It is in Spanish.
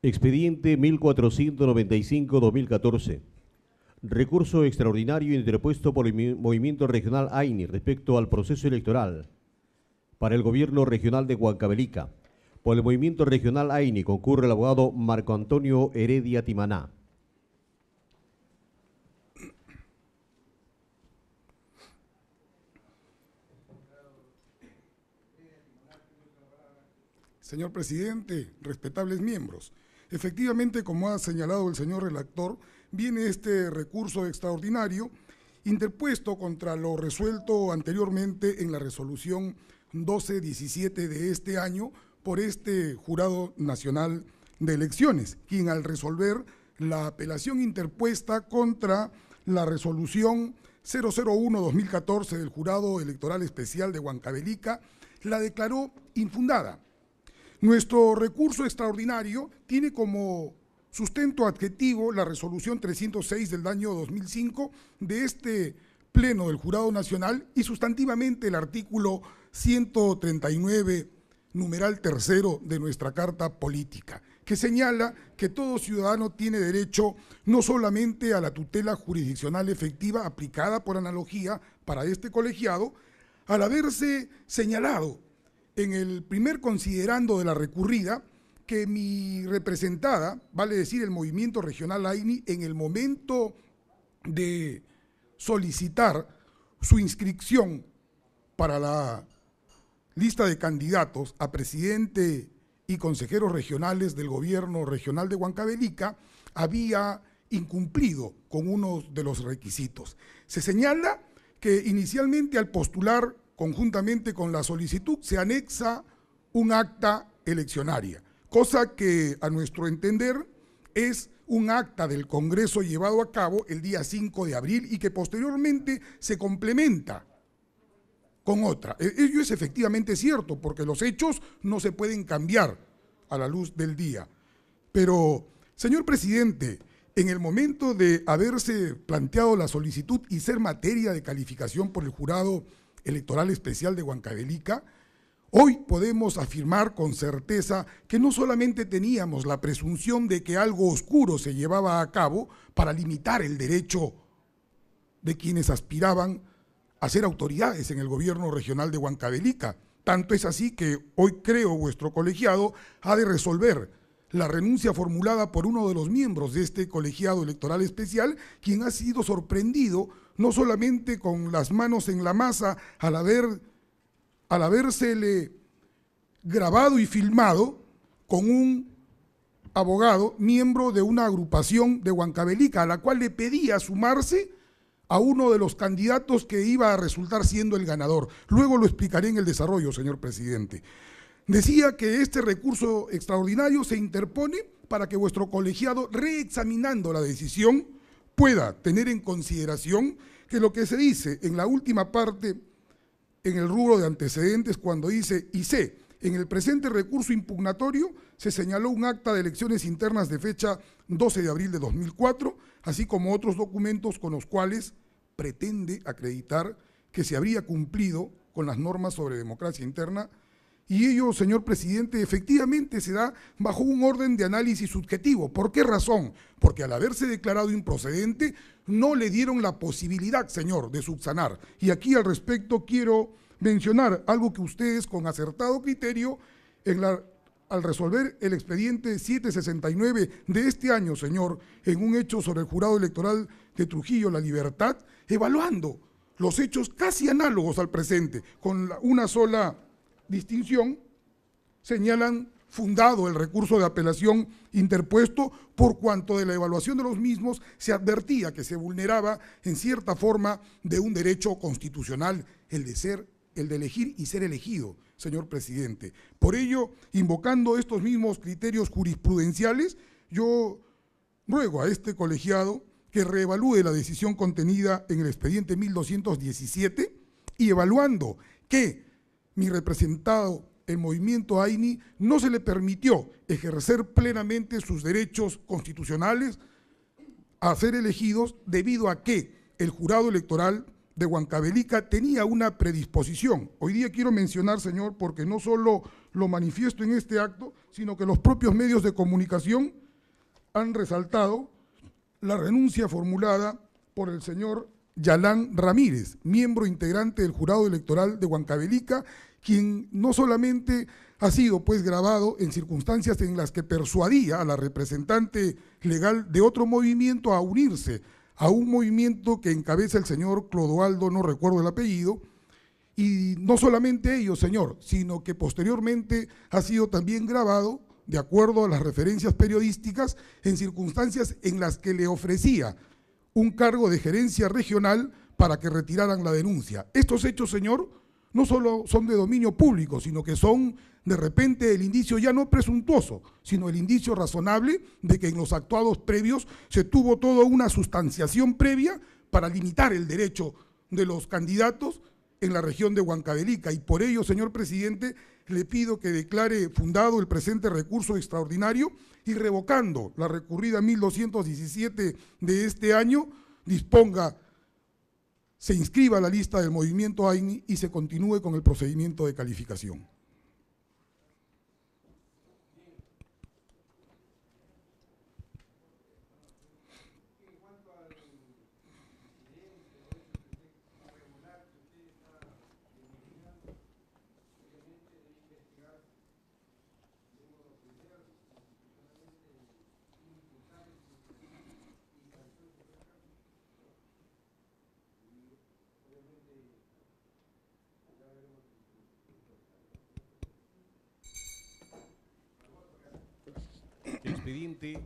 Expediente 1495-2014. Recurso extraordinario interpuesto por el Movimiento Regional AINI respecto al proceso electoral para el Gobierno Regional de Huancabelica. Por el Movimiento Regional AINI concurre el abogado Marco Antonio Heredia Timaná. Señor presidente, respetables miembros, Efectivamente, como ha señalado el señor relator, viene este recurso extraordinario interpuesto contra lo resuelto anteriormente en la resolución 1217 de este año por este Jurado Nacional de Elecciones, quien al resolver la apelación interpuesta contra la resolución 001-2014 del Jurado Electoral Especial de Huancavelica, la declaró infundada nuestro recurso extraordinario tiene como sustento adjetivo la resolución 306 del año 2005 de este Pleno del Jurado Nacional y sustantivamente el artículo 139, numeral tercero de nuestra Carta Política, que señala que todo ciudadano tiene derecho no solamente a la tutela jurisdiccional efectiva aplicada por analogía para este colegiado, al haberse señalado en el primer considerando de la recurrida que mi representada, vale decir el movimiento regional AINI, en el momento de solicitar su inscripción para la lista de candidatos a presidente y consejeros regionales del gobierno regional de Huancavelica, había incumplido con uno de los requisitos. Se señala que inicialmente al postular conjuntamente con la solicitud, se anexa un acta eleccionaria, cosa que a nuestro entender es un acta del Congreso llevado a cabo el día 5 de abril y que posteriormente se complementa con otra. E-, ello es efectivamente cierto, porque los hechos no se pueden cambiar a la luz del día. Pero, señor presidente, en el momento de haberse planteado la solicitud y ser materia de calificación por el jurado Electoral Especial de Huancavelica, hoy podemos afirmar con certeza que no solamente teníamos la presunción de que algo oscuro se llevaba a cabo para limitar el derecho de quienes aspiraban a ser autoridades en el gobierno regional de Huancavelica. Tanto es así que hoy creo vuestro colegiado ha de resolver la renuncia formulada por uno de los miembros de este colegiado electoral especial, quien ha sido sorprendido no solamente con las manos en la masa al, haber, al habérsele grabado y filmado con un abogado, miembro de una agrupación de Huancabelica, a la cual le pedía sumarse a uno de los candidatos que iba a resultar siendo el ganador. Luego lo explicaré en el desarrollo, señor presidente. Decía que este recurso extraordinario se interpone para que vuestro colegiado, reexaminando la decisión, pueda tener en consideración que lo que se dice en la última parte, en el rubro de antecedentes, cuando dice y sé, en el presente recurso impugnatorio se señaló un acta de elecciones internas de fecha 12 de abril de 2004, así como otros documentos con los cuales pretende acreditar que se habría cumplido con las normas sobre democracia interna y ello, señor presidente, efectivamente se da bajo un orden de análisis subjetivo. ¿Por qué razón? Porque al haberse declarado improcedente, no le dieron la posibilidad, señor, de subsanar. Y aquí al respecto quiero mencionar algo que ustedes con acertado criterio en al resolver el expediente 769 de este año, señor, en un hecho sobre el jurado electoral de Trujillo, La Libertad, evaluando los hechos casi análogos al presente, con una sola distinción señalan fundado el recurso de apelación interpuesto por cuanto de la evaluación de los mismos se advertía que se vulneraba en cierta forma de un derecho constitucional, el de ser, el de elegir y ser elegido, señor presidente. Por ello, invocando estos mismos criterios jurisprudenciales, yo ruego a este colegiado que reevalúe la decisión contenida en el expediente 1217 y evaluando que mi representado, el movimiento AINI, no se le permitió ejercer plenamente sus derechos constitucionales a ser elegidos debido a que el jurado electoral de Huancabelica tenía una predisposición. Hoy día quiero mencionar, señor, porque no solo lo manifiesto en este acto, sino que los propios medios de comunicación han resaltado la renuncia formulada por el señor Yalán Ramírez, miembro integrante del jurado electoral de Huancabelica, quien no solamente ha sido pues grabado en circunstancias en las que persuadía a la representante legal de otro movimiento a unirse a un movimiento que encabeza el señor Clodoaldo, no recuerdo el apellido, y no solamente ello, señor, sino que posteriormente ha sido también grabado, de acuerdo a las referencias periodísticas, en circunstancias en las que le ofrecía un cargo de gerencia regional para que retiraran la denuncia. Estos hechos, señor, no solo son de dominio público, sino que son de repente el indicio ya no presuntuoso, sino el indicio razonable de que en los actuados previos se tuvo toda una sustanciación previa para limitar el derecho de los candidatos en la región de Huancavelica. Y por ello, señor presidente, le pido que declare fundado el presente recurso extraordinario y revocando la recurrida 1217 de este año, disponga se inscriba a la lista del movimiento AINI y se continúe con el procedimiento de calificación. expediente